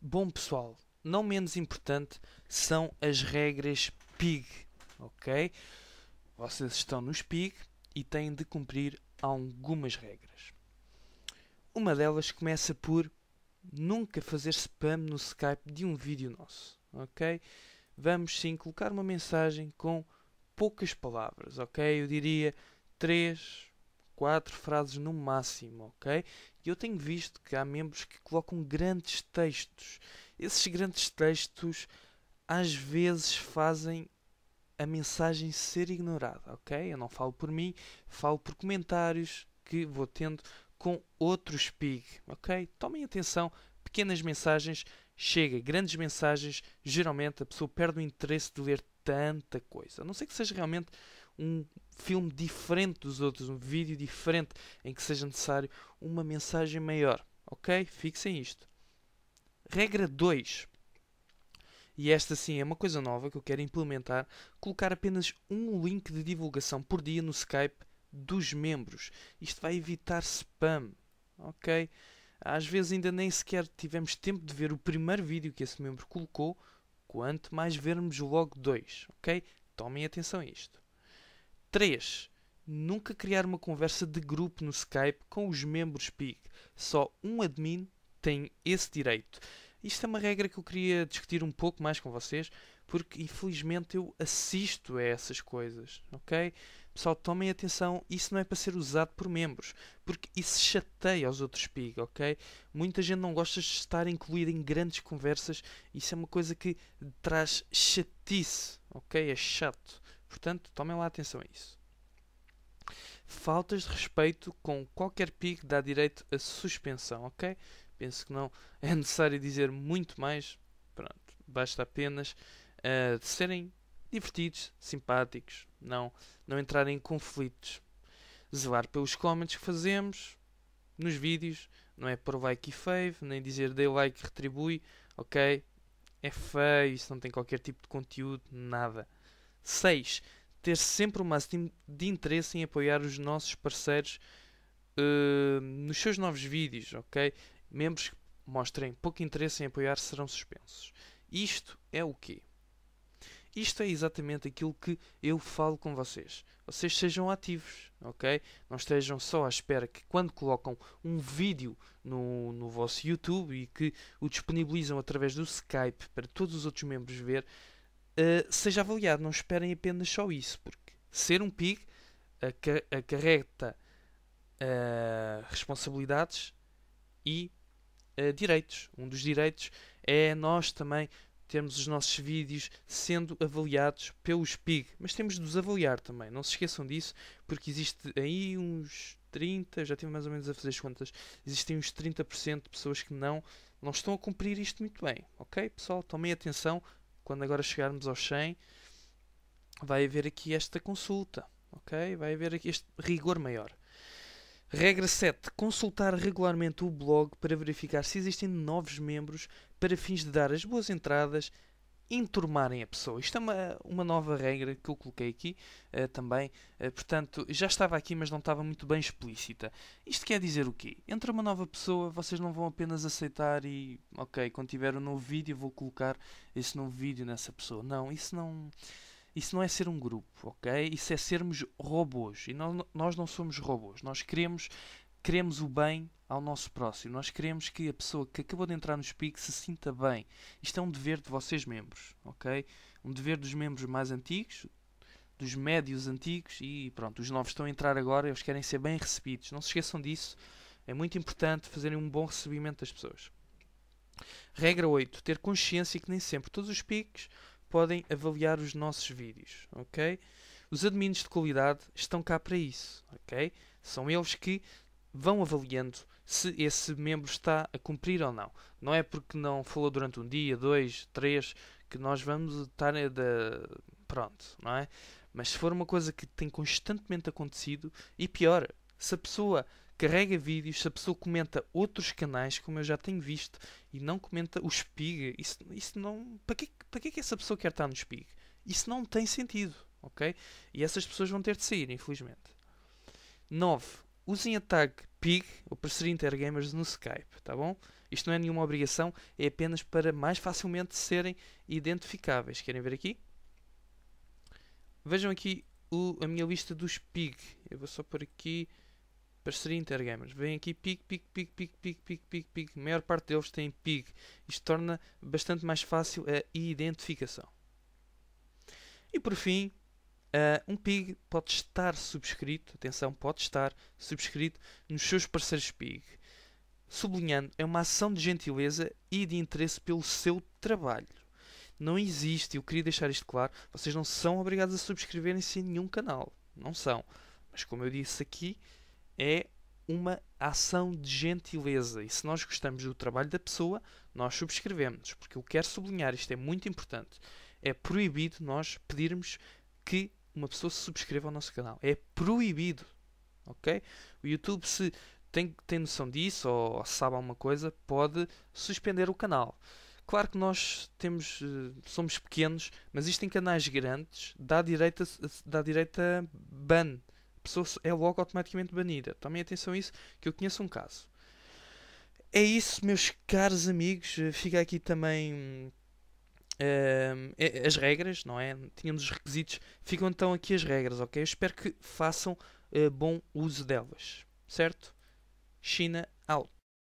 Bom pessoal, não menos importante são as regras PIG, ok? Vocês estão nos PIG e têm de cumprir algumas regras. Uma delas começa por nunca fazer spam no Skype de um vídeo nosso, ok? Vamos sim colocar uma mensagem com poucas palavras, ok? Eu diria 3, quatro frases no máximo, ok? E eu tenho visto que há membros que colocam grandes textos. Esses grandes textos às vezes fazem a mensagem ser ignorada, ok? Eu não falo por mim, falo por comentários que vou tendo com outros PIG, ok? Tomem atenção, pequenas mensagens, chega, grandes mensagens, geralmente a pessoa perde o interesse de ler tanta coisa. A não sei que seja realmente um filme diferente dos outros, um vídeo diferente em que seja necessário uma mensagem maior. Ok? Fixem isto. Regra 2. E esta sim é uma coisa nova que eu quero implementar: colocar apenas um link de divulgação por dia no Skype dos membros. Isto vai evitar spam. Ok? Às vezes ainda nem sequer tivemos tempo de ver o primeiro vídeo que esse membro colocou, quanto mais vermos logo dois, ok? Tomem atenção a isto. 3. Nunca criar uma conversa de grupo no Skype com os membros PIG. Só um admin tem esse direito. Isto é uma regra que eu queria discutir um pouco mais com vocês, porque infelizmente eu assisto a essas coisas, ok? Pessoal, tomem atenção, isso não é para ser usado por membros, porque isso chateia aos outros PIG, ok? Muita gente não gosta de estar incluída em grandes conversas, isso é uma coisa que traz chatice, ok? É chato. Portanto, tomem lá atenção a isso. Faltas de respeito com qualquer pique dá direito a suspensão, ok? Penso que não é necessário dizer muito mais. Pronto, basta apenas uh, serem divertidos, simpáticos, não, não entrarem em conflitos. Zelar pelos comments que fazemos nos vídeos, não é por like e fave, nem dizer dei like retribui, ok? É feio, isso não tem qualquer tipo de conteúdo, nada. 6. Ter sempre o máximo de interesse em apoiar os nossos parceiros uh, nos seus novos vídeos, ok? Membros que mostrem pouco interesse em apoiar serão suspensos. Isto é o quê? Isto é exatamente aquilo que eu falo com vocês. Vocês sejam ativos, ok? Não estejam só à espera que quando colocam um vídeo no, no vosso YouTube e que o disponibilizam através do Skype para todos os outros membros ver, eh, seja avaliado. Não esperem apenas só isso, porque ser um PIG acarreta uh, responsabilidades e uh, direitos. Um dos direitos é nós também temos os nossos vídeos sendo avaliados pelos PIG, mas temos de os avaliar também, não se esqueçam disso, porque existe aí uns 30, já tive mais ou menos a fazer as contas, existem uns 30% de pessoas que não, não estão a cumprir isto muito bem, ok? Pessoal, tomem atenção, quando agora chegarmos ao 100, vai haver aqui esta consulta, ok? Vai haver aqui este rigor maior. Regra 7. Consultar regularmente o blog para verificar se existem novos membros para fins de dar as boas entradas enturmarem a pessoa. Isto é uma, uma nova regra que eu coloquei aqui uh, também. Uh, portanto, já estava aqui, mas não estava muito bem explícita. Isto quer dizer o quê? Entra uma nova pessoa, vocês não vão apenas aceitar e, ok, quando tiver um novo vídeo, vou colocar esse novo vídeo nessa pessoa. Não, isso não. Isso não é ser um grupo, ok? Isso é sermos robôs. E não, nós não somos robôs. Nós queremos queremos o bem ao nosso próximo. Nós queremos que a pessoa que acabou de entrar no SPIC se sinta bem. Isto é um dever de vocês membros, ok? Um dever dos membros mais antigos, dos médios antigos e pronto, os novos estão a entrar agora, eles querem ser bem recebidos. Não se esqueçam disso. É muito importante fazerem um bom recebimento das pessoas. Regra 8. Ter consciência que nem sempre todos os piques podem avaliar os nossos vídeos, ok? Os admins de qualidade estão cá para isso, ok? São eles que vão avaliando se esse membro está a cumprir ou não. Não é porque não falou durante um dia, dois, três, que nós vamos estar da. Pronto, não é? Mas se for uma coisa que tem constantemente acontecido, e pior, se a pessoa carrega vídeos, se a pessoa comenta outros canais, como eu já tenho visto, e não comenta o spig isso, isso não. Para que, para que é que essa pessoa quer estar no spig Isso não tem sentido, ok? E essas pessoas vão ter de sair, infelizmente. 9 usem a tag PIG ou parceria Intergamers no Skype, tá bom? Isto não é nenhuma obrigação, é apenas para mais facilmente serem identificáveis. Querem ver aqui? Vejam aqui o, a minha lista dos PIG. Eu vou só por aqui parceria Intergamers. Vem aqui PIG, PIG, PIG, PIG, PIG, PIG, PIG, PIG. A maior parte deles tem PIG. Isto torna bastante mais fácil a identificação. E por fim, Uh, um PIG pode estar subscrito, atenção, pode estar subscrito nos seus parceiros PIG. Sublinhando, é uma ação de gentileza e de interesse pelo seu trabalho. Não existe, eu queria deixar isto claro, vocês não são obrigados a subscreverem-se em nenhum canal. Não são. Mas como eu disse aqui, é uma ação de gentileza. E se nós gostamos do trabalho da pessoa, nós subscrevemos. Porque eu quero sublinhar, isto é muito importante. É proibido nós pedirmos que uma pessoa se subscreva ao nosso canal. É proibido. Ok? O YouTube, se tem, tem noção disso ou, ou sabe alguma coisa, pode suspender o canal. Claro que nós temos, eh, somos pequenos, mas isto em canais grandes dá direito a, dá direito a ban. A pessoa é logo automaticamente banida. Tomem atenção a isso, que eu conheço um caso. É isso, meus caros amigos. Fica aqui também é, é, as regras, não é? Tínhamos os requisitos, ficam então aqui as regras, ok? Eu espero que façam eh, bom uso delas, certo? China out.